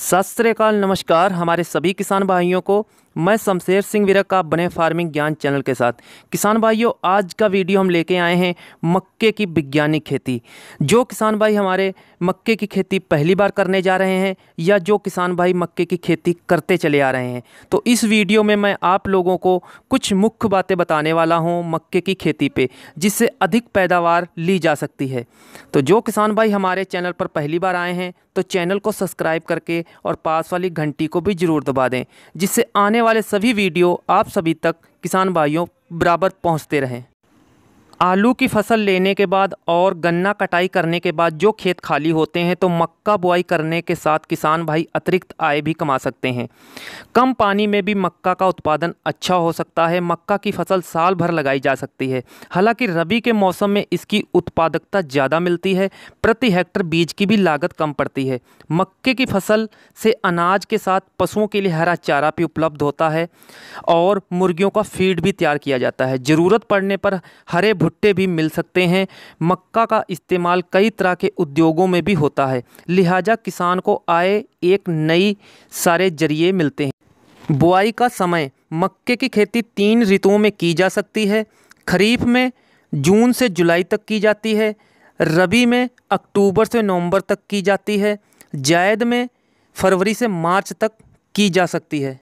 सत श्रीकाल नमस्कार हमारे सभी किसान भाइयों को मैं शमशेर सिंह विरक आप बने फार्मिंग ज्ञान चैनल के साथ किसान भाइयों आज का वीडियो हम लेके आए हैं मक्के की वैज्ञानिक खेती जो किसान भाई हमारे मक्के की खेती पहली बार करने जा रहे हैं या जो किसान भाई मक्के की खेती करते चले आ रहे हैं तो इस वीडियो में मैं आप लोगों को कुछ मुख्य बातें बताने वाला हूँ मक्के की खेती पर जिससे अधिक पैदावार ली जा सकती है तो जो किसान भाई हमारे चैनल पर पहली बार आए हैं तो चैनल को सब्सक्राइब करके और पास वाली घंटी को भी ज़रूर दबा दें जिससे आने वाले सभी वीडियो आप सभी तक किसान भाइयों बराबर पहुंचते रहें आलू की फसल लेने के बाद और गन्ना कटाई करने के बाद जो खेत खाली होते हैं तो मक्का बुआई करने के साथ किसान भाई अतिरिक्त आय भी कमा सकते हैं कम पानी में भी मक्का का उत्पादन अच्छा हो सकता है मक्का की फसल साल भर लगाई जा सकती है हालांकि रबी के मौसम में इसकी उत्पादकता ज़्यादा मिलती है प्रति हेक्टर बीज की भी लागत कम पड़ती है मक्के की फसल से अनाज के साथ पशुओं के लिए हरा चारा भी उपलब्ध होता है और मुर्गियों का फीड भी तैयार किया जाता है ज़रूरत पड़ने पर हरे भुट भुट्टे भी मिल सकते हैं मक्का का इस्तेमाल कई तरह के उद्योगों में भी होता है लिहाजा किसान को आए एक नई सारे जरिए मिलते हैं बुआई का समय मक्के की खेती तीन ऋतुओं में की जा सकती है खरीफ में जून से जुलाई तक की जाती है रबी में अक्टूबर से नवंबर तक की जाती है जायद में फरवरी से मार्च तक की जा सकती है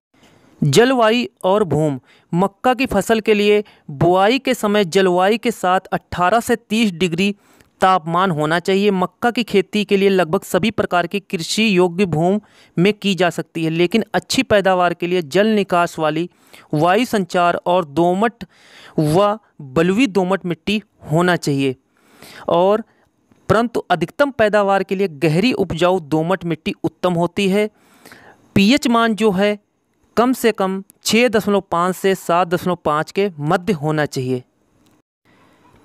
जलवायु और भूम मक्का की फसल के लिए बुआई के समय जलवायु के साथ 18 से 30 डिग्री तापमान होना चाहिए मक्का की खेती के लिए लगभग सभी प्रकार की कृषि योग्य भूमि में की जा सकती है लेकिन अच्छी पैदावार के लिए जल निकास वाली वायु संचार और दोमट व बलुई दोमट मिट्टी होना चाहिए और परंतु अधिकतम पैदावार के लिए गहरी उपजाऊ दोमट मिट्टी उत्तम होती है पीएच मान जो है कम से कम छः दशमलव पाँच से सात दशमलव पाँच के मध्य होना चाहिए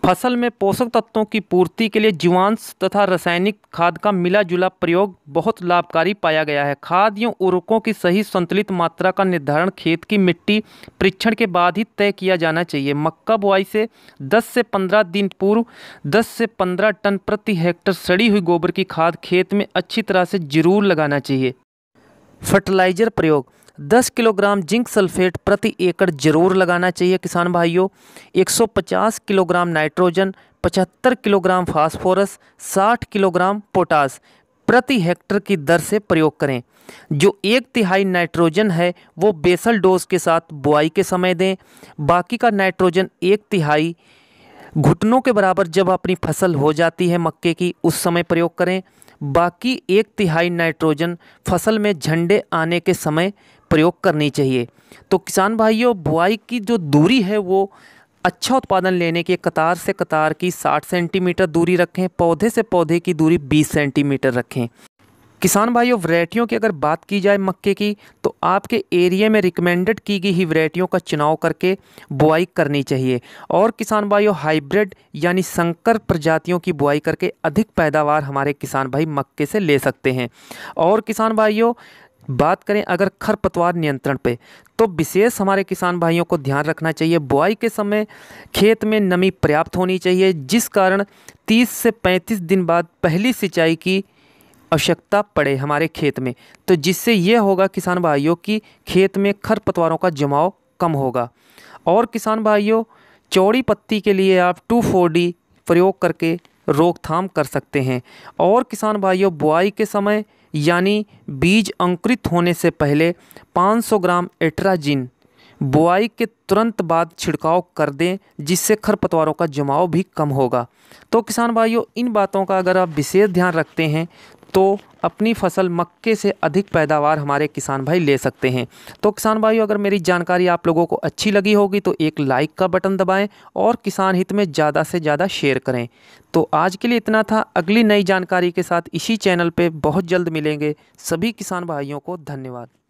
फसल में पोषक तत्वों की पूर्ति के लिए जीवांश तथा रासायनिक खाद का मिला जुला प्रयोग बहुत लाभकारी पाया गया है खाद एवं उर्वरकों की सही संतुलित मात्रा का निर्धारण खेत की मिट्टी परीक्षण के बाद ही तय किया जाना चाहिए मक्का बुआई से 10 से 15 दिन पूर्व 10 से 15 टन प्रति हेक्टर सड़ी हुई गोबर की खाद खेत में अच्छी तरह से जरूर लगाना चाहिए फर्टिलाइजर प्रयोग 10 किलोग्राम जिंक सल्फेट प्रति एकड़ जरूर लगाना चाहिए किसान भाइयों 150 kilogram nitrogen 75 kilogram phosphorus 60 kilogram potash प्रति हेक्टर की दर से प्रयोग करें जो एक तिहाई नाइट्रोजन है वो बेसल डोज के साथ बुआई के समय दें बाकी का नाइट्रोजन एक तिहाई घुटनों के बराबर जब अपनी फसल हो जाती है मक्के की उस समय प्रयोग करें बाकी एक तिहाई नाइट्रोजन फसल में झंडे आने के समय प्रयोग करनी चाहिए तो किसान भाइयों बुआई की जो दूरी है वो अच्छा उत्पादन लेने के कतार से कतार की 60 सेंटीमीटर दूरी रखें पौधे से पौधे की दूरी 20 सेंटीमीटर रखें किसान भाइयों वरायटियों की अगर बात की जाए मक्के की तो आपके एरिया में रिकमेंडेड की गई ही वरायटियों का चुनाव करके बुआई करनी चाहिए और किसान भाइयों हाइब्रिड यानी संकर प्रजातियों की बुआई करके अधिक पैदावार हमारे किसान भाई मक्के से ले सकते हैं और किसान भाइयों बात करें अगर खरपतवार नियंत्रण पे तो विशेष हमारे किसान भाइयों को ध्यान रखना चाहिए बुआई के समय खेत में नमी पर्याप्त होनी चाहिए जिस कारण 30 से 35 दिन बाद पहली सिंचाई की आवश्यकता पड़े हमारे खेत में तो जिससे ये होगा किसान भाइयों की खेत में खरपतवारों का जमाव कम होगा और किसान भाइयों चौड़ी पत्ती के लिए आप टू फोर डी प्रयोग करके रोकथाम कर सकते हैं और किसान भाइयों बुआई के समय यानी बीज अंकुरित होने से पहले 500 ग्राम एट्राजिन बुआई के तुरंत बाद छिड़काव कर दें जिससे खरपतवारों का जमाव भी कम होगा तो किसान भाइयों इन बातों का अगर आप विशेष ध्यान रखते हैं तो अपनी फसल मक्के से अधिक पैदावार हमारे किसान भाई ले सकते हैं तो किसान भाइयों अगर मेरी जानकारी आप लोगों को अच्छी लगी होगी तो एक लाइक का बटन दबाएं और किसान हित में ज़्यादा से ज़्यादा शेयर करें तो आज के लिए इतना था अगली नई जानकारी के साथ इसी चैनल पे बहुत जल्द मिलेंगे सभी किसान भाइयों को धन्यवाद